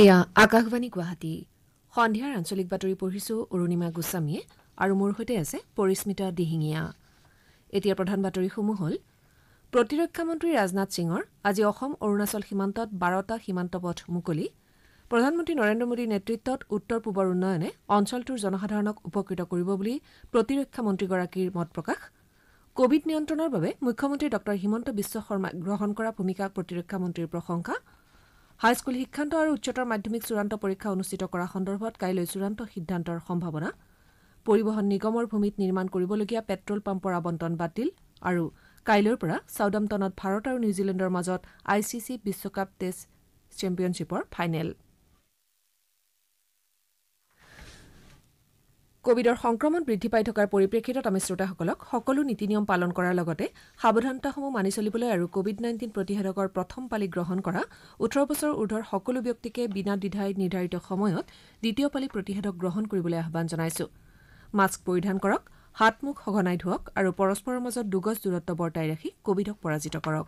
এয়া আকাশবাণী গুৱাহাটী সন্ধিয়াৰ আঞ্চলিক বাতৰি পঢ়িছো অৰুণিমা গোস্বামীয়ে আৰু মোৰ সৈতে আছে পৰিস্মিতা দিহিঙীয়া এতিয়া প্ৰধান বাতৰিসমূহ হ'ল প্ৰতিৰক্ষা মন্ত্ৰী ৰাজনাথ সিঙৰ আজি অসম অৰুণাচল সীমান্তত বাৰটা সীমান্ত পথ মুকলি প্ৰধানমন্ত্ৰী নৰেন্দ্ৰ মোদীৰ নেতৃত্বত উত্তৰ পূবৰ উন্নয়নে অঞ্চলটোৰ জনসাধাৰণক উপকৃত কৰিব বুলি প্ৰতিৰক্ষা মন্ত্ৰীগৰাকীৰ মত প্ৰকাশ কোভিড নিয়ন্ত্ৰণৰ বাবে মুখ্যমন্ত্ৰী ডঃ হিমন্ত বিশ্ব শৰ্মাই গ্ৰহণ কৰা ভূমিকাক প্ৰতিৰক্ষা মন্ত্ৰীৰ প্ৰশংসা হাইস্কুল শিক্ষান্ত আৰু উচ্চতৰ মাধ্যমিক চূড়ান্ত পৰীক্ষা অনুষ্ঠিত কৰা সন্দৰ্ভত কাইলৈ চূড়ান্ত সিদ্ধান্তৰ সম্ভাৱনা পৰিবহণ নিগমৰ ভূমিত নিৰ্মাণ কৰিবলগীয়া পেট্ৰল পাম্পৰ আবণ্টন বাতিল আৰু কাইলৈৰ পৰা ছাউদামটনত ভাৰত আৰু নিউজিলেণ্ডৰ মাজত আই চি চি বিশ্বকাপ টেষ্ট চেম্পিয়নশ্বিপৰ ফাইনেল কোভিডৰ সংক্ৰমণ বৃদ্ধি পাই থকাৰ পৰিপ্ৰেক্ষিতত আমি শ্ৰোতাসকলক সকলো নীতি নিয়ম পালন কৰাৰ লগতে সাৱধানতাসমূহ মানি চলিবলৈ আৰু কোভিড নাইণ্টিন প্ৰতিষেধকৰ প্ৰথম পালি গ্ৰহণ কৰা ওঠৰ বছৰৰ ঊৰ্ধৰ সকলো ব্যক্তিকে বিনা দ্বিধাই নিৰ্ধাৰিত সময়ত দ্বিতীয় পালি প্ৰতিষেধক গ্ৰহণ কৰিবলৈ আহান জনাইছো মাস্ক পৰিধান কৰক হাত মুখ সঘনাই ধুৱক আৰু পৰস্পৰৰ মাজত দুগজ দূৰত্ব বৰ্তাই ৰাখি কোভিডক পৰাজিত কৰক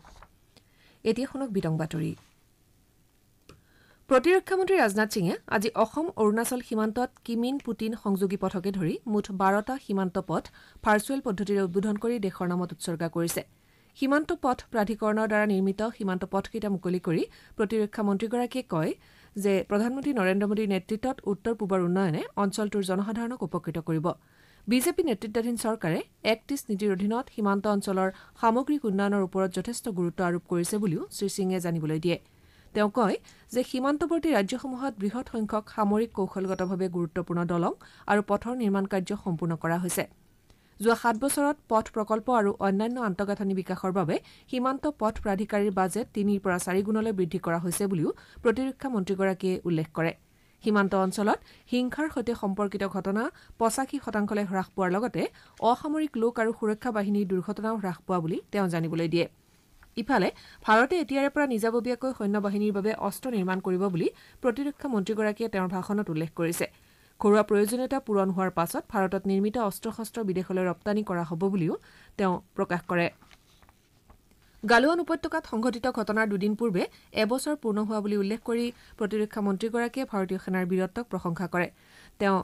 প্ৰতিৰক্ষা মন্ত্ৰী ৰাজনাথ সিঙে আজি অসম অৰুণাচল সীমান্তত কিমিন পুটিন সংযোগী পথকে ধৰি মুঠ বাৰটা সীমান্ত পথ ভাৰ্চুৱেল পদ্ধতিৰে উদ্বোধন কৰি দেশৰ নামত উৎসৰ্গা কৰিছে সীমান্ত পথ প্ৰাধিকৰণৰ দ্বাৰা নিৰ্মিত সীমান্ত পথকেইটা মুকলি কৰি প্ৰতিৰক্ষা মন্ত্ৰীগৰাকীয়ে কয় যে প্ৰধানমন্ত্ৰী নৰেন্দ্ৰ মোদীৰ নেতৃত্বত উত্তৰ পূবৰ উন্নয়নে অঞ্চলটোৰ জনসাধাৰণক উপকৃত কৰিব বিজেপি নেতৃতাধীন চৰকাৰে এক্ট ইষ্ট নীতিৰ অধীনত সীমান্ত অঞ্চলৰ সামগ্ৰিক উন্নয়নৰ ওপৰত যথেষ্ট গুৰুত্ব আৰোপ কৰিছে বুলিও শ্ৰীসিঙে জানিবলৈ দিয়ে তেওঁ কয় যে সীমান্তৱৰ্তী ৰাজ্যসমূহত বৃহৎ সংখ্যক সামৰিক কৌশলগতভাৱে গুৰুত্বপূৰ্ণ দলং আৰু পথৰ নিৰ্মাণ কাৰ্য সম্পূৰ্ণ কৰা হৈছে যোৱা সাত বছৰত পথ প্ৰকল্প আৰু অন্যান্য আন্তঃগাঁথনি বিকাশৰ বাবে সীমান্ত পথ প্ৰাধিকাৰীৰ বাজেট তিনিৰ পৰা চাৰি গুণলৈ বৃদ্ধি কৰা হৈছে বুলিও প্ৰতিৰক্ষা মন্ত্ৰীগৰাকীয়ে উল্লেখ কৰে সীমান্ত অঞ্চলত হিংসাৰ সৈতে সম্পৰ্কিত ঘটনা পঁচাশী শতাংশলৈ হ্ৰাস পোৱাৰ লগতে অসামৰিক লোক আৰু সুৰক্ষা বাহিনীৰ দুৰ্ঘটনাও হ্ৰাস পোৱা বুলি তেওঁ জানিবলৈ দিয়ে ইফালে ভাৰতে এতিয়াৰে পৰা নিজাববীয়াকৈ সৈন্য বাহিনীৰ বাবে অস্ত্ৰ নিৰ্মাণ কৰিব বুলি প্ৰতিৰক্ষা মন্ত্ৰীগৰাকীয়ে তেওঁৰ ভাষণত উল্লেখ কৰিছে ঘৰুৱা প্ৰয়োজনীয়তা পূৰণ হোৱাৰ পাছত ভাৰতত নিৰ্মিত অস্ত্ৰ শস্ত্ৰ বিদেশলৈ ৰপ্তানি কৰা হ'ব বুলিও তেওঁ প্ৰকাশ কৰে গালোৱান উপত্যকাত সংঘটিত ঘটনাৰ দুদিন পূৰ্বে এবছৰ পূৰ্ণ হোৱা বুলি উল্লেখ কৰি প্ৰতিৰক্ষা মন্ত্ৰীগৰাকীয়ে ভাৰতীয় সেনাৰ বীৰত্বক প্ৰশংসা কৰে তেওঁ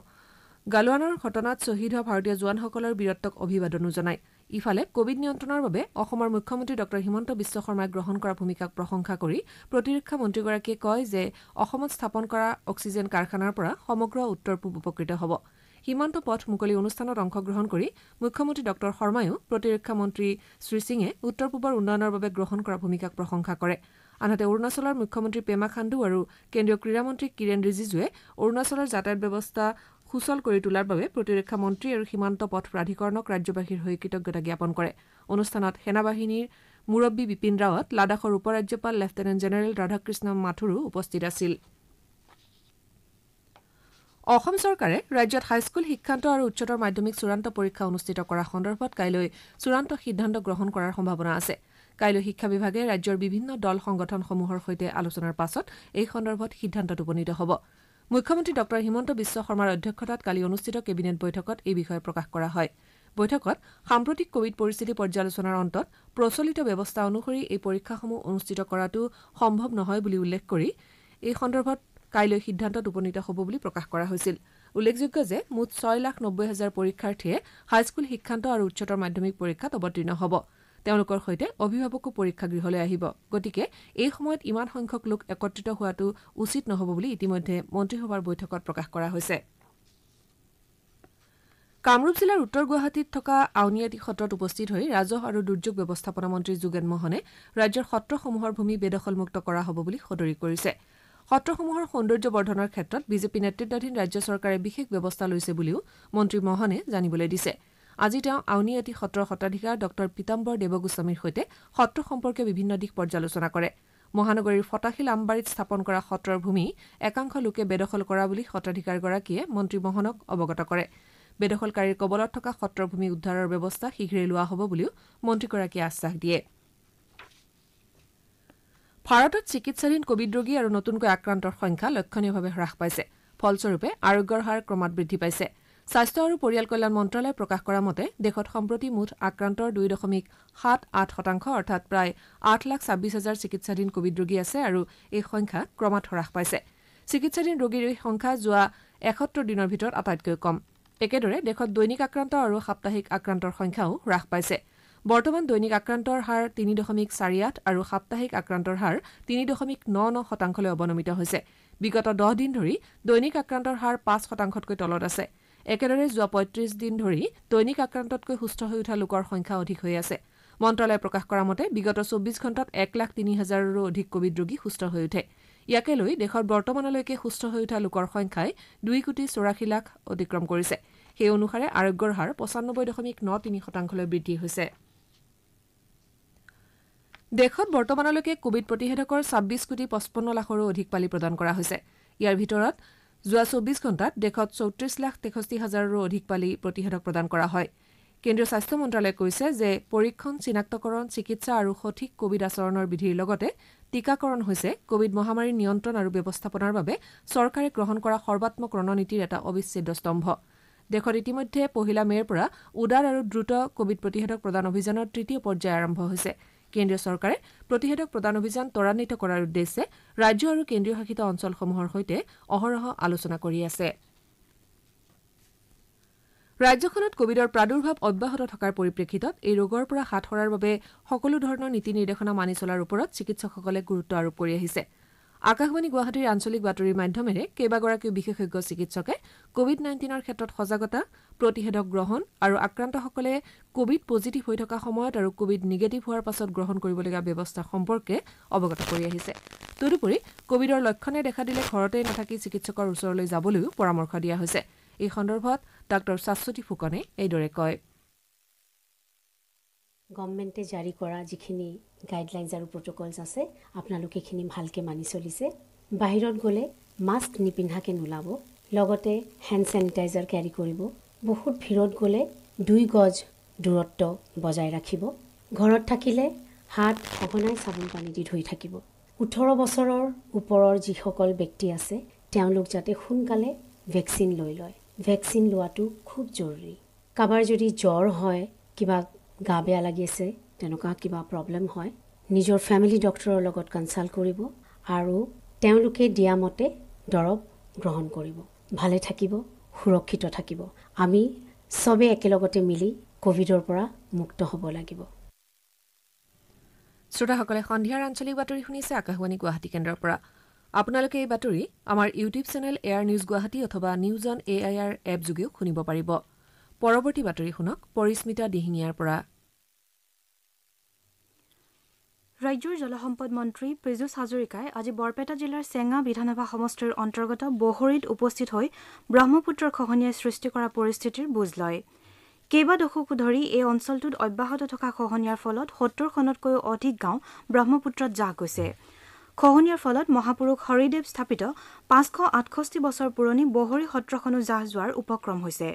গালোৱানৰ ঘটনাত শ্বহীদ হোৱা ভাৰতীয় জোৱানসকলৰ বীৰত্বক অভিবাদনো জনায় ইফালে কোভিড নিয়ন্ত্ৰণৰ বাবে অসমৰ মুখ্যমন্ত্ৰী ডঃ হিমন্ত বিশ্ব শৰ্মাই গ্ৰহণ কৰা ভূমিকাক প্ৰশংসা কৰি প্ৰতিৰক্ষা মন্ত্ৰীগৰাকীয়ে কয় যে অসমত স্থাপন কৰা অক্সিজেন কাৰখানাৰ পৰা সমগ্ৰ উত্তৰ পূব উপকৃত হ'ব হিমন্ত পথ মুকলি অনুষ্ঠানত অংশগ্ৰহণ কৰি মুখ্যমন্ত্ৰী ডঃ শৰ্মায়ো প্ৰতিৰক্ষা মন্ত্ৰী শ্ৰীসিঙে উত্তৰ পূবৰ উন্নয়নৰ বাবে গ্ৰহণ কৰা ভূমিকাক প্ৰশংসা কৰে আনহাতে অৰুণাচলৰ মুখ্যমন্ত্ৰী পেমা খাণ্ডু আৰু কেন্দ্ৰীয় ক্ৰীড়া মন্ত্ৰী কিৰেণ ৰিজিজুৱে অৰুণাচলৰ যাতায়াত ব্যৱস্থা সুচল কৰি তোলাৰ বাবে প্ৰতিৰক্ষা মন্ত্ৰী আৰু সীমান্ত পথ প্ৰাধিকৰণক ৰাজ্যবাসীৰ হৈ কৃতজ্ঞতা জ্ঞাপন কৰে অনুষ্ঠানত সেনাবাহিনীৰ মুৰববী বিপিন ৰাৱট লাডাখৰ উপ ৰাজ্যপাল লেফটেনেণ্ট জেনেৰেল ৰাধাকৃষ্ণ মাথুৰো উপস্থিত আছিল অসম চৰকাৰে ৰাজ্যত হাইস্কুল শিক্ষান্ত আৰু উচ্চতৰ মাধ্যমিক চূড়ান্ত পৰীক্ষা অনুষ্ঠিত কৰা সন্দৰ্ভত কাইলৈ চূড়ান্ত সিদ্ধান্ত গ্ৰহণ কৰাৰ সম্ভাৱনা আছে কাইলৈ শিক্ষা বিভাগে ৰাজ্যৰ বিভিন্ন দল সংগঠনসমূহৰ সৈতে আলোচনাৰ পাছত এই সন্দৰ্ভত সিদ্ধান্তত উপনীত হ'ব মুখ্যমন্ত্ৰী ডঃ হিমন্ত বিশ্ব শৰ্মাৰ অধ্যক্ষতাত কালি অনুষ্ঠিত কেবিনেট বৈঠকত এই বিষয়ে প্ৰকাশ কৰা হয় বৈঠকত সাম্প্ৰতিক কোৱিড পৰিস্থিতি পৰ্যালোচনাৰ অন্তত প্ৰচলিত ব্যৱস্থা অনুসৰি এই পৰীক্ষাসমূহ অনুষ্ঠিত কৰাটো সম্ভৱ নহয় বুলি উল্লেখ কৰি এই সন্দৰ্ভত কাইলৈ সিদ্ধান্তত উপনীত হ'ব বুলি প্ৰকাশ কৰা হৈছিল উল্লেখযোগ্য যে মুঠ ছয় লাখ নব্বৈ হাজাৰ পৰীক্ষাৰ্থীয়ে হাইস্কুল শিক্ষান্ত আৰু উচ্চতৰ মাধ্যমিক পৰীক্ষাত অৱতীৰ্ণ হ'ব তেওঁলোকৰ সৈতে অভিভাৱকো পৰীক্ষা গৃহলৈ আহিব গতিকে এই সময়ত ইমান সংখ্যক লোক একত্ৰিত হোৱাটো উচিত নহ'ব বুলি ইতিমধ্যে মন্ত্ৰীসভাৰ বৈঠকত প্ৰকাশ কৰা হৈছে কামৰূপ জিলাৰ উত্তৰ গুৱাহাটীত থকা আউনীআটী সত্ৰত উপস্থিত হৈ ৰাজহ আৰু দুৰ্যোগ ব্যৱস্থাপনা মন্ত্ৰী যোগেন মোহনে ৰাজ্যৰ সত্ৰসমূহৰ ভূমি বেদখলমুক্ত কৰা হ'ব বুলি সদৰি কৰিছে সত্ৰসমূহৰ সৌন্দৰ্য বৰ্ধনৰ ক্ষেত্ৰত বিজেপি নেতৃতাধীন ৰাজ্য চৰকাৰে বিশেষ ব্যৱস্থা লৈছে বুলিও মন্ত্ৰী মোহনে জানিবলৈ দিছে আজি তেওঁ আউনী আটী সত্ৰৰ সত্ৰাধিকাৰ ডঃ পীতাম্বৰ দেৱগোস্বামীৰ সৈতে সত্ৰ সম্পৰ্কীয় বিভিন্ন দিশ পৰ্যালোচনা কৰে মহানগৰীৰ ফটাশিল আম্বাৰীত স্থাপন কৰা সত্ৰৰ ভূমি একাংশ লোকে বেদখল কৰা বুলি সত্ৰাধিকাৰগৰাকীয়ে মন্ত্ৰী মহনক অৱগত কৰে বেদখলকাৰীৰ কবলত থকা সত্ৰৰ ভূমি উদ্ধাৰৰ ব্যৱস্থা শীঘ্ৰেই লোৱা হ'ব বুলিও মন্ত্ৰীগৰাকীয়ে আশ্বাস দিয়ে ভাৰতত চিকিৎসাধীন কভিড ৰোগী আৰু নতুনকৈ আক্ৰান্তৰ সংখ্যা লক্ষণীয়ভাৱে হ্ৰাস পাইছে ফলস্বৰূপে আৰোগ্যৰ হাৰ ক্ৰমাৎ বৃদ্ধি পাইছে স্বাস্থ্য আৰু পৰিয়াল কল্যাণ মন্ত্ৰালয়ে প্ৰকাশ কৰা মতে দেশত সম্প্ৰতি মুঠ আক্ৰান্তৰ দুই দশমিক সাত আঠ শতাংশ অৰ্থাৎ প্ৰায় আঠ লাখ ছাব্বিছ হাজাৰ চিকিৎসাধীন কোভিড ৰোগী আছে আৰু এই সংখ্যা ক্ৰমাৎ হ্ৰাস পাইছে চিকিৎসাধীন ৰোগীৰ এই সংখ্যা যোৱা এসত্তৰ দিনৰ ভিতৰত আটাইতকৈ কম একেদৰে দেশত দৈনিক আক্ৰান্ত আৰু সাপ্তাহিক আক্ৰান্তৰ সংখ্যাও হ্ৰাস পাইছে বৰ্তমান দৈনিক আক্ৰান্তৰ হাৰ তিনি দশমিক চাৰি আঠ আৰু সাপ্তাহিক আক্ৰান্তৰ হাৰ তিনি দশমিক ন ন শতাংশলৈ অৱনমিত হৈছে বিগত দহ দিন ধৰি দৈনিক আক্ৰান্তৰ হাৰ পাঁচ শতাংশতকৈ তলত আছে একেদৰে যোৱা পঁয়ত্ৰিশ দিন ধৰি দৈনিক আক্ৰান্ততকৈ সুস্থ হৈ উঠা লোকৰ সংখ্যা অধিক হৈ আছে মন্ত্ৰালয়ে প্ৰকাশ কৰা মতে বিগত চৌব্বিছ ঘণ্টাত এক লাখ তিনি হাজাৰৰো অধিক কোভিড ৰোগী সুস্থ হৈ উঠে ইয়াকে লৈ দেশত বৰ্তমানলৈকে সুস্থ হৈ উঠা লোকৰ সংখ্যাই দুই কোটি চৌৰাশী লাখ অতিক্ৰম কৰিছে সেই অনুসাৰে আৰোগ্যৰ হাৰ পঁচানব্বৈ দশমিক ন তিনি শতাংশলৈ বৃদ্ধি হৈছে দেশত বৰ্তমানলৈকে কোভিড প্ৰতিষেধকৰ ছাব্বিছ কোটি পঁচপন্ন লাখৰো অধিক পালি প্ৰদান কৰা হৈছে ইয়াৰ ভিতৰত যোৱা চৌব্বিছ ঘণ্টাত দেশত চৌত্ৰিছ লাখ তেষষ্ঠি হাজাৰৰো অধিক পালি প্ৰতিষেধক প্ৰদান কৰা হয় কেন্দ্ৰীয় স্বাস্থ্য মন্ত্যালয়ে কৈছে যে পৰীক্ষণ চিনাক্তকৰণ চিকিৎসা আৰু সঠিক কোৱিড আচৰণৰ বিধিৰ লগতে টীকাকৰণ হৈছে কোৱিড মহামাৰীৰ নিয়ন্ত্ৰণ আৰু ব্যৱস্থাপনাৰ বাবে চৰকাৰে গ্ৰহণ কৰা সৰ্বাম্মক ৰণনীতিৰ এটা অবিচ্ছেদ্য স্তম্ভ দেশত ইতিমধ্যে পহিলা মেৰ পৰা উদাৰ আৰু দ্ৰুত কোৱিড প্ৰতিষেধক প্ৰদান অভিযানৰ তৃতীয় পৰ্যায় আৰম্ভ হৈছে কেন্দ্ৰীয় চৰকাৰে প্ৰতিষেধক প্ৰদান অভিযান ত্বৰান্বিত কৰাৰ উদ্দেশ্যে ৰাজ্য আৰু কেন্দ্ৰীয় শাসিত অঞ্চলসমূহৰ সৈতে অহৰহ আলোচনা কৰি আছে ৰাজ্যখনত কোৱিডৰ প্ৰাদুৰ্ভাৱ অব্যাহত থকাৰ পৰিপ্ৰেক্ষিতত এই ৰোগৰ পৰা হাত সৰাৰ বাবে সকলো ধৰণৰ নীতি নিৰ্দেশনা মানি চলাৰ ওপৰত চিকিৎসকসকলে গুৰুত্ব আৰোপ কৰি আহিছে আকাশবাণী গুৱাহাটীৰ আঞ্চলিক বাতৰিৰ মাধ্যমেৰে কেইবাগৰাকীও বিশেষজ্ঞ চিকিৎসকে কোৱিড নাইণ্টিনৰ ক্ষেত্ৰত সজাগতা প্ৰতিষেধক গ্ৰহণ আৰু আক্ৰান্তসকলে কোভিড পজিটিভ হৈ থকা সময়ত আৰু কোভিড নিগেটিভ হোৱাৰ পাছত গ্ৰহণ কৰিবলগীয়া ব্যৱস্থা সম্পৰ্কে অৱগত কৰি আহিছে তদুপৰি কোভিডৰ লক্ষণে দেখা দিলে ঘৰতে নাথাকি চিকিৎসকৰ ওচৰলৈ যাবলৈও পৰামৰ্শ দিয়া হৈছে এই সন্দৰ্ভত ডাঃ শাশ্বতী ফুকনে এইদৰে কয় গভমেণ্টে জাৰি কৰা যিখিনি গাইডলাইনছ আৰু প্ৰটকলছ আছে আপোনালোকে এইখিনি ভালকৈ মানি চলিছে বাহিৰত গ'লে মাস্ক নিপিন্ধাকৈ নোলাব লগতে হেণ্ড চেনিটাইজাৰ কেৰি কৰিব বহুত ভিৰত গ'লে দুই গজ দূৰত্ব বজাই ৰাখিব ঘৰত থাকিলে হাত সঘনাই চাবোন পানী দি ধুই থাকিব ওঠৰ বছৰৰ ওপৰৰ যিসকল ব্যক্তি আছে তেওঁলোক যাতে সোনকালে ভেকচিন লৈ লয় ভেকচিন লোৱাটো খুব জৰুৰী কাৰোবাৰ যদি জ্বৰ হয় কিবা গা বেয়া লাগি আছে তেনেকুৱা কিবা প্ৰব্লেম হয় নিজৰ ফেমিলি ডক্টৰৰ লগত কনচাল্ট কৰিব আৰু তেওঁলোকে দিয়া মতে দৰৱ গ্ৰহণ কৰিব ভালে থাকিব সুৰক্ষিত থাকিব আমি চবে একেলগতে মিলি কোভিডৰ পৰা মুক্ত হ'ব লাগিব শ্ৰোতাসকলে সন্ধিয়াৰ আঞ্চলিক বাতৰি শুনিছে আকাশবাণী গুৱাহাটী কেন্দ্ৰৰ পৰা আপোনালোকে এই বাতৰি আমাৰ YouTube channel air news Guwahati অথবা news on A I R app যোগেও শুনিব পাৰিব পৰৱৰ্তী বাতৰি শুনক পৰিস্মিতা দিহিঙীয়াৰ পৰা ৰাজ্যৰ জলসম্পদ মন্ত্ৰী পীয়ুষ হাজৰিকাই আজি বৰপেটা জিলাৰ চেঙা বিধানসভা সমষ্টিৰ অন্তৰ্গত বহৰীত উপস্থিত হৈ ব্ৰহ্মপুত্ৰৰ খহনীয়াই সৃষ্টি কৰা পৰিস্থিতিৰ বুজ লয় কেইবা দশকো ধৰি এই অঞ্চলটোত অব্যাহত থকা খহনীয়াৰ ফলত সত্তৰখনতকৈও অধিক গাঁও ব্ৰহ্মপুত্ৰত জাহ গৈছে খহনীয়াৰ ফলত মহাপুৰুষ হৰিদেৱ স্থাপিত পাঁচশ আঠষষ্ঠি বছৰ পুৰণি বহৰী সত্ৰখনো জাহ যোৱাৰ উপক্ৰম হৈছে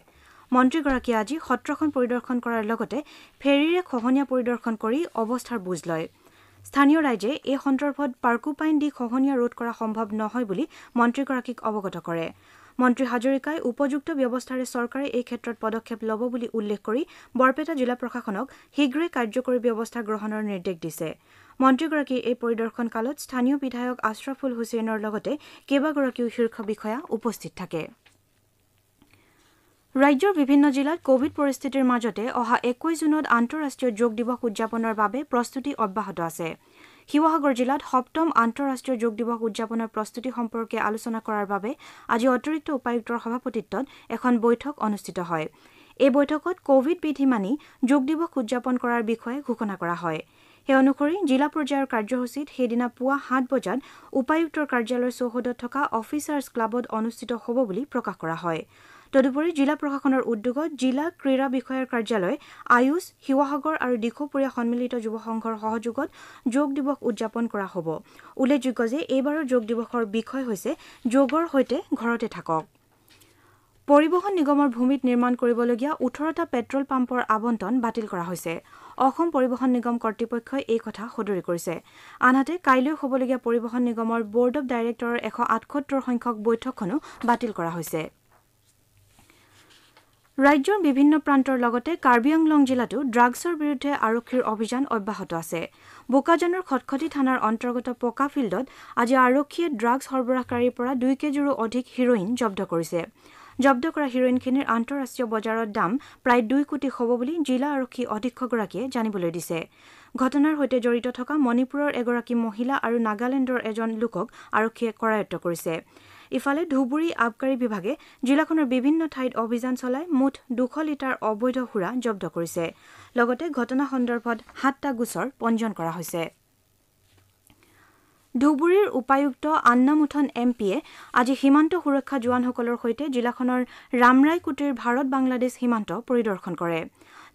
মন্ত্ৰীগৰাকীয়ে আজি সত্ৰখন পৰিদৰ্শন কৰাৰ লগতে ফেৰীৰে খহনীয়া পৰিদৰ্শন কৰি অৱস্থাৰ বুজ লয় স্থানীয় ৰাইজে এই সন্দৰ্ভত পাৰ্কোপাইন দি খহনীয়া ৰোধ কৰা সম্ভৱ নহয় বুলি মন্ত্ৰীগৰাকীক অৱগত কৰে মন্ত্ৰী হাজৰিকাই উপযুক্ত ব্যৱস্থাৰে চৰকাৰে এই ক্ষেত্ৰত পদক্ষেপ ল'ব বুলি উল্লেখ কৰি বৰপেটা জিলা প্ৰশাসনক শীঘ্ৰে কাৰ্যকৰী ব্যৱস্থা গ্ৰহণৰ নিৰ্দেশ দিছে মন্ত্ৰীগৰাকীৰ এই পৰিদৰ্শন কালত স্থানীয় বিধায়ক আশ্ৰফুল হুছেইনৰ লগতে কেইবাগৰাকীও শীৰ্ষ বিষয়া উপস্থিত থাকে ৰাজ্যৰ বিভিন্ন জিলাত কোভিড পৰিস্থিতিৰ মাজতে অহা একৈশ জুনত আন্তঃৰাষ্ট্ৰীয় যোগ দিৱস উদযাপনৰ বাবে প্ৰস্তুতি অব্যাহত আছে শিৱসাগৰ জিলাত সপ্তম আন্তঃৰাষ্ট্ৰীয় যোগ দিৱস উদযাপনৰ প্ৰস্তুতি সম্পৰ্কে আলোচনা কৰাৰ বাবে আজি অতিৰিক্ত উপায়ুক্তৰ সভাপতিত্বত এখন বৈঠক অনুষ্ঠিত হয় এই বৈঠকত কোভিড বিধি মানি যোগ দিৱস উদযাপন কৰাৰ বিষয়ে ঘোষণা কৰা হয় সেই অনুসৰি জিলা পৰ্যায়ৰ কাৰ্যসূচীত সেইদিনা পুৱা সাত বজাত উপায়ুক্তৰ কাৰ্যালয়ৰ চৌহদত থকা অফিচাৰ্ছ ক্লাবত অনুষ্ঠিত হ'ব বুলি প্ৰকাশ কৰা হয় তদুপৰি জিলা প্ৰশাসনৰ উদ্যোগত জিলা ক্ৰীড়া বিষয়াৰ কাৰ্যালয় আয়ুষ শিৱসাগৰ আৰু দিখৌপুৰীয়া সন্মিলিত যুৱ সংঘৰ সহযোগত যোগ দিৱস উদযাপন কৰা হ'ব উল্লেখযোগ্য যে এইবাৰৰ যোগ দিৱসৰ বিষয় হৈছে যোগৰ সৈতে ঘৰতে থাকক পৰিবহণ নিগমৰ ভূমিত নিৰ্মাণ কৰিবলগীয়া ওঠৰটা পেট্ৰল পাম্পৰ আবণ্টন বাতিল কৰা হৈছে অসম পৰিবহন নিগম কৰ্তৃপক্ষই এই কথা সদৰি কৰিছে আনহাতে কাইলৈ হ'বলগীয়া পৰিবহণ নিগমৰ বৰ্ড অব ডাইৰেক্টৰৰ এশ আঠসত্তৰ সংখ্যক বৈঠকখনো বাতিল কৰা হৈছে ৰাজ্যৰ বিভিন্ন প্ৰান্তৰ লগতে কাৰ্বি আংলং জিলাতো ড্ৰাগছৰ বিৰুদ্ধে আৰক্ষীৰ অভিযান অব্যাহত আছে বোকাজানৰ খটখটি থানাৰ অন্তৰ্গত পকা ফিল্ডত আজি আৰক্ষীয়ে ড্ৰাগছ সৰবৰাহকাৰীৰ পৰা দুই কেজিৰো অধিক হিৰইন জব্দ কৰিছে জব্দ কৰা হিৰইনখিনিৰ আন্তঃৰাষ্ট্ৰীয় বজাৰৰ দাম প্ৰায় দুই কোটি হ'ব বুলি জিলা আৰক্ষী অধীক্ষকগৰাকীয়ে জানিবলৈ দিছে ঘটনাৰ সৈতে জড়িত থকা মণিপুৰৰ এগৰাকী মহিলা আৰু নাগালেণ্ডৰ এজন লোকক আৰক্ষীয়ে কৰায়ত্ব কৰিছে ইফালে ধুবুৰী আবকাৰী বিভাগে জিলাখনৰ বিভিন্ন ঠাইত অভিযান চলাই মুঠ দুশ লিটাৰ অবৈধ সুৰা জব্দ কৰিছে লগতে ঘটনা সন্দৰ্ভত সাতটা গোচৰ পঞ্জীয়ন কৰা হৈছে ধুবুৰীৰ উপায়ুক্ত আন্নামুথন এম পিয়ে আজি সীমান্ত সুৰক্ষা জোৱানসকলৰ সৈতে জিলাখনৰ ৰামৰাই ভাৰত বাংলাদেশ সীমান্ত পৰিদৰ্শন কৰিছে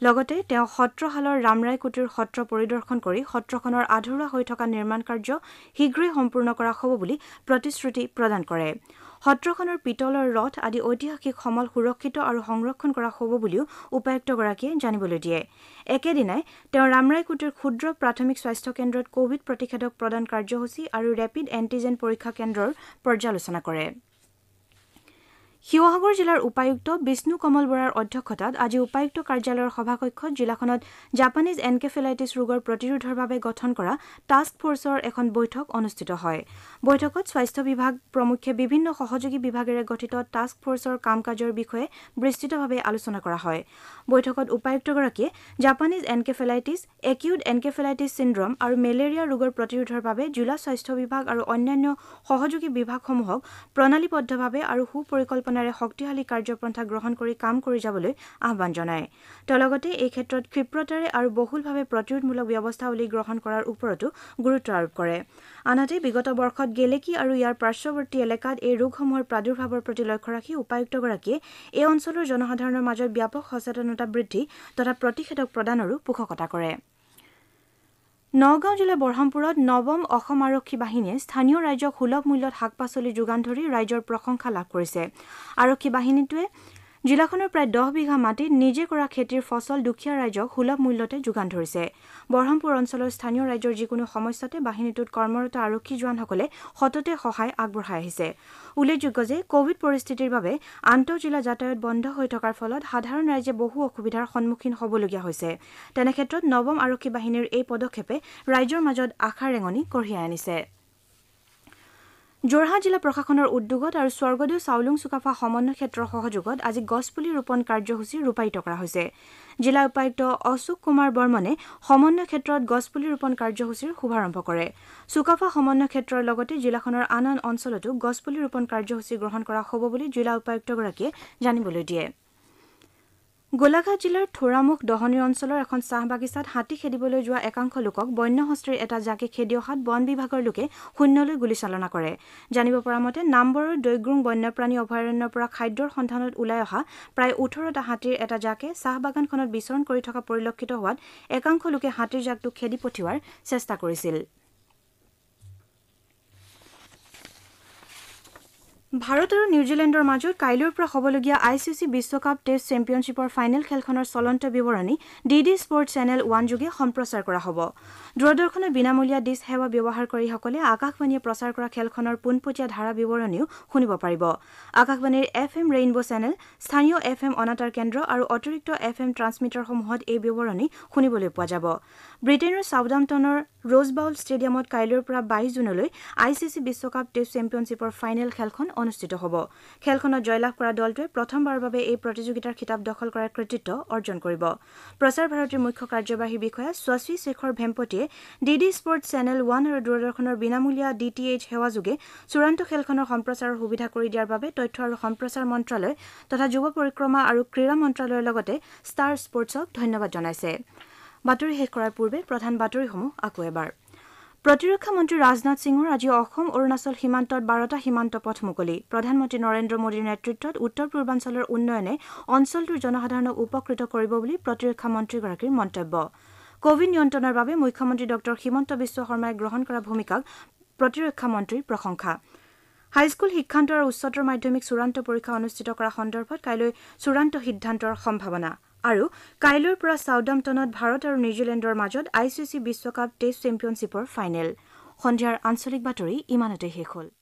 লগতে তেওঁ সত্ৰশালৰ ৰামৰাই কুটিৰ সত্ৰ পৰিদৰ্শন কৰি সত্ৰখনৰ আধৰুৱা হৈ থকা নিৰ্মাণ কাৰ্য শীঘ্ৰেই সম্পূৰ্ণ কৰা হ'ব বুলি প্ৰতিশ্ৰুতি প্ৰদান কৰে সত্ৰখনৰ পিতলৰ ৰথ আদি ঐতিহাসিক সমল সুৰক্ষিত আৰু সংৰক্ষণ কৰা হ'ব বুলিও উপায়ুক্তগৰাকীয়ে জানিবলৈ দিয়ে একেদিনাই তেওঁ ৰামৰাই কুটিৰ ক্ষুদ্ৰ প্ৰাথমিক স্বাস্থ্য কেন্দ্ৰত কোভিড প্ৰতিষেধক প্ৰদান কাৰ্যসূচী আৰু ৰেপিড এণ্টিজেন পৰীক্ষা কেন্দ্ৰৰ পৰ্যালোচনা কৰিছে শিৱসাগৰ জিলাৰ উপায়ুক্ত বিষ্ণু কমল বৰাৰ অধ্যক্ষতাত আজি উপায়ুক্ত কাৰ্যালয়ৰ সভাকক্ষত জিলাখনত জাপানীজ এনকেফেলাইটিছ ৰোগৰ প্ৰতিৰোধৰ বাবে গঠন কৰা টাস্ক ফৰ্চৰ এখন বৈঠক অনুষ্ঠিত হয় বৈঠকত স্বাস্থ্য বিভাগ প্ৰমুখ্যে বিভিন্ন সহযোগী বিভাগেৰে গঠিত টাস্ক ফৰ্চৰ কাম কাজৰ বিষয়ে বিস্তৃতভাৱে আলোচনা কৰা হয় বৈঠকত উপায়ুক্তগৰাকীয়ে Japanese encephalitis acute encephalitis syndrome আৰু মেলেৰিয়া ৰোগৰ প্ৰতিৰোধৰ বাবে জিলা স্বাস্থ্য বিভাগ আৰু অন্যান্য সহযোগী বিভাগসমূহক প্ৰণালীবদ্ধভাৱে আৰু সুপৰিকল্পনা উত্তেজনাৰে শক্তিশালী কাৰ্যপন্থা গ্ৰহণ কৰি কাম কৰি যাবলৈ আহান জনায় তেওঁ লগতে এই ক্ষেত্ৰত ক্ষীপ্ৰতাৰে আৰু বহুলভাৱে প্ৰতিৰোধমূলক ব্যৱস্থাৱলী গ্ৰহণ কৰাৰ ওপৰতো গুৰুত্ব আৰোপ কৰে আনহাতে বিগত বৰ্ষত গেলেকী আৰু ইয়াৰ পাৰ্শ্বৱৰ্তী এলেকাত এই ৰোগসমূহৰ প্ৰাদুৰ্ভাৱৰ প্ৰতি লক্ষ্য ৰাখি উপায়ুক্তগৰাকীয়ে এই অঞ্চলৰ জনসাধাৰণৰ মাজত ব্যাপক সচেতনতা বৃদ্ধি তথা প্ৰতিষেধক প্ৰদানৰো পোষকতা কৰে নগাঁও জিলাৰ ব্ৰহ্মপুৰত নৱম অসম আৰক্ষী বাহিনীয়ে স্থানীয় ৰাইজক সুলভ মূল্যত শাক পাচলি যোগান ধৰি ৰাইজৰ প্ৰশংসা লাভ কৰিছে আৰক্ষী বাহিনীটোৱে জিলাখনৰ প্ৰায় দহ বিঘা মাটিত নিজে কৰা খেতিৰ ফচল দুখীয়া ৰাইজক সুলভ মূল্যতে যোগান ধৰিছে বৰহমপুৰ অঞ্চলৰ স্থানীয় ৰাইজৰ যিকোনো সমস্যাতে বাহিনীটোত কৰ্মৰত আৰক্ষী জোৱানসকলে সততে সহায় আগবঢ়াই আহিছে উল্লেখযোগ্য যে কোভিড পৰিস্থিতিৰ বাবে আন্তঃজিলা যাতায়ত বন্ধ হৈ থকাৰ ফলত সাধাৰণ ৰাইজে বহু অসুবিধাৰ সন্মুখীন হ'বলগীয়া হৈছে তেনেক্ষেত্ৰত নৱম আৰক্ষী বাহিনীৰ এই পদক্ষেপে ৰাইজৰ মাজত আশা ৰেঙনি কঢ়িয়াই আনিছে যোৰহাট জিলা প্ৰশাসনৰ উদ্যোগত আৰু স্বৰ্গদেউ চাউলুং চুকাফা সমন্বয় ক্ষেত্ৰৰ সহযোগত আজি গছপুলি ৰোপণ কাৰ্যসূচী ৰূপায়িত কৰা হৈছে জিলা উপায়ুক্ত অশোক কুমাৰ বৰ্মনে সমন্বয় ক্ষেত্ৰত গছপুলি ৰোপণ কাৰ্যসূচীৰ শুভাৰম্ভ কৰে চুকাফা সমন্বয় ক্ষেত্ৰৰ লগতে জিলাখনৰ আন আন অঞ্চলতো গছপুলি ৰোপণ কাৰ্যসূচী গ্ৰহণ কৰা হ'ব বুলি জিলা উপায়ুক্তগৰাকীয়ে জানিবলৈ দিয়ে গোলাঘাট জিলাৰ থোৰামুখ দহনী অঞ্চলৰ এখন চাহ বাগিচাত হাতী খেদিবলৈ যোৱা একাংশ লোকক বন্য বন্যহস্তীৰ এটা জাকে খেদি অহাত বন বিভাগৰ লোকে শূন্যলৈ গুলীচালনা কৰে জানিব পৰা মতে নাম্বৰৰ দৈগ্ৰুং বন্যপ্ৰাণী অভয়াৰণ্যৰ পৰা খাদ্যৰ সন্ধানত ওলাই অহা প্ৰায় ওঠৰটা হাতীৰ এটা জাকে চাহ বাগানখনত বিচৰণ কৰি থকা পৰিলক্ষিত হোৱাত একাংশ লোকে হাতীৰ জাকটো খেদি পঠিওৱাৰ চেষ্টা কৰিছিল ভাৰত আৰু নিউজিলেণ্ডৰ মাজত কাইলৈৰ পৰা হ'বলগীয়া আই চি চি বিশ্বকাপ টেষ্ট চেম্পিয়নশ্বিপৰ ফাইনেল খেলখনৰ চলন্ত বিৱৰণী D D sports channel one যোগে সম্প্ৰচাৰ কৰা হ'ব দূৰদৰ্শনৰ বিনামূলীয়া ডিছ সেৱা ব্যৱহাৰকাৰীসকলে আকাশবাণীয়ে প্ৰচাৰ কৰা খেলখনৰ পোনপটীয়া ধাৰা বিৱৰণীও শুনিব পাৰিব আকাশবাণীৰ এফ এম ৰেইনব চেনেল স্থানীয় এফ এম অনাতাৰ কেন্দ্ৰ আৰু অতিৰিক্ত এফ এম ট্ৰান্সমিটাৰসমূহত এই বিৱৰণী শুনিবলৈ পোৱা যাব ব্ৰিটেইনৰ ছাউদাম্পটনৰ ৰোজ বাউল ষ্টেডিয়ামত কাইলৈৰ পৰা বাইছ জুনলৈ আই চি চি বিশ্বকাপ টেষ্ট চেম্পিয়নশ্বিপৰ ফাইনেল খেলখন অনুষ্ঠিত হ'ব খেলখনত জয়লাভ কৰা দলটোৱে প্ৰথমবাৰৰ বাবে এই প্ৰতিযোগিতাৰ খিতাপ দখল কৰাৰ কৃতিত্ব অৰ্জন কৰিব প্ৰচাৰ ভাৰতীৰ মুখ্য কাৰ্যবাহী বিষয়া স্বশ্ৰী শেখৰ ভেম্পতিয়ে D D sports channel one আৰু দূৰদৰ্শনৰ বিনামূলীয়া ডি টি এইচ সেৱাযোগে চূড়ান্ত খেলখনৰ সম্প্ৰচাৰৰ সুবিধা কৰি দিয়াৰ বাবে তথ্য আৰু সম্প্ৰচাৰ মন্ত্ৰালয় তথা যুৱ পৰিক্ৰমা আৰু ক্ৰীড়া মন্ত্ৰালয়ৰ লগতে ষ্টাৰ স্পৰ্টছক ধন্যবাদ জনাইছে বাতৰি শেষ কৰাৰ পূৰ্বে প্ৰধান বাতৰিসমূহ আকৌ এবাৰ প্ৰতিৰক্ষা মন্ত্ৰী ৰাজনাথ সিঙৰ আজি অসম অৰুণাচল সীমান্তত বাৰটা সীমান্ত পথ মুকলি প্ৰধানমন্ত্ৰী নৰেন্দ্ৰ মোদীৰ নেতৃত্বত উত্তৰ পূৰ্বাঞ্চলৰ উন্নয়নে অঞ্চলটোৰ জনসাধাৰণক উপকৃত কৰিব বুলি প্ৰতিৰক্ষা মন্ত্ৰীগৰাকীৰ মন্তব্য কোভিড নিয়ন্ত্ৰণৰ বাবে মুখ্যমন্ত্ৰী ডঃ হিমন্ত বিশ্ব শৰ্মাই গ্ৰহণ কৰা ভূমিকাক প্ৰতিৰক্ষা মন্ত্ৰীৰ প্ৰশংসা হাইস্কুল শিক্ষান্ত আৰু উচ্চতৰ মাধ্যমিক চূড়ান্ত পৰীক্ষা অনুষ্ঠিত কৰা সন্দৰ্ভত কাইলৈ চূড়ান্ত সিদ্ধান্তৰ সম্ভাৱনা আৰু কাইলৈৰ পৰা ছাউদাম্পটনত ভাৰত আৰু নিউজিলেণ্ডৰ মাজত আই চি চি বিশ্বকাপ টেষ্ট চেম্পিয়নশ্বিপৰ ফাইনেল সন্ধিয়াৰ আঞ্চলিক বাতৰি ইমানতে শেষ হ'ল